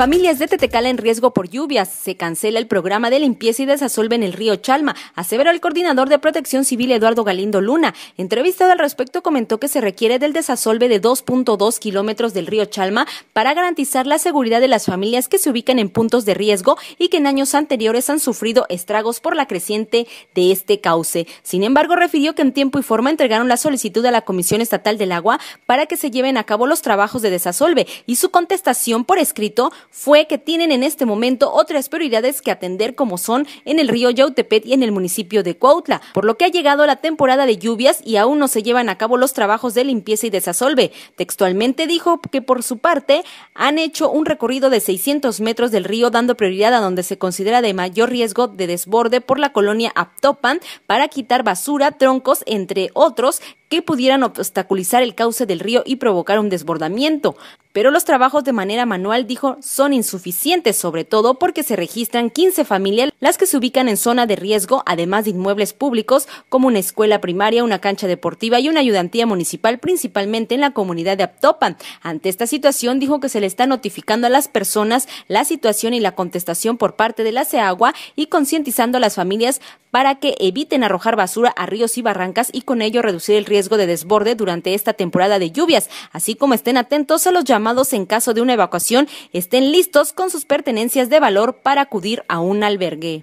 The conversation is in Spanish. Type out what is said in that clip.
Familias de Tetecala en riesgo por lluvias. Se cancela el programa de limpieza y desasolve en el río Chalma, aseveró el coordinador de Protección Civil Eduardo Galindo Luna. Entrevistado al respecto, comentó que se requiere del desasolve de 2.2 kilómetros del río Chalma para garantizar la seguridad de las familias que se ubican en puntos de riesgo y que en años anteriores han sufrido estragos por la creciente de este cauce. Sin embargo, refirió que en tiempo y forma entregaron la solicitud a la Comisión Estatal del Agua para que se lleven a cabo los trabajos de desasolve y su contestación por escrito fue que tienen en este momento otras prioridades que atender como son en el río Yautepet y en el municipio de Cuautla, por lo que ha llegado la temporada de lluvias y aún no se llevan a cabo los trabajos de limpieza y desasolve. Textualmente dijo que por su parte han hecho un recorrido de 600 metros del río dando prioridad a donde se considera de mayor riesgo de desborde por la colonia Aptopan para quitar basura, troncos, entre otros, que pudieran obstaculizar el cauce del río y provocar un desbordamiento. Pero los trabajos de manera manual, dijo, son insuficientes, sobre todo porque se registran 15 familias las que se ubican en zona de riesgo, además de inmuebles públicos como una escuela primaria, una cancha deportiva y una ayudantía municipal, principalmente en la comunidad de Aptopan. Ante esta situación, dijo que se le está notificando a las personas la situación y la contestación por parte de la CEAGUA y concientizando a las familias para que eviten arrojar basura a ríos y barrancas y con ello reducir el riesgo de desborde durante esta temporada de lluvias, así como estén atentos a los llamados en caso de una evacuación, estén listos con sus pertenencias de valor para acudir a un albergue.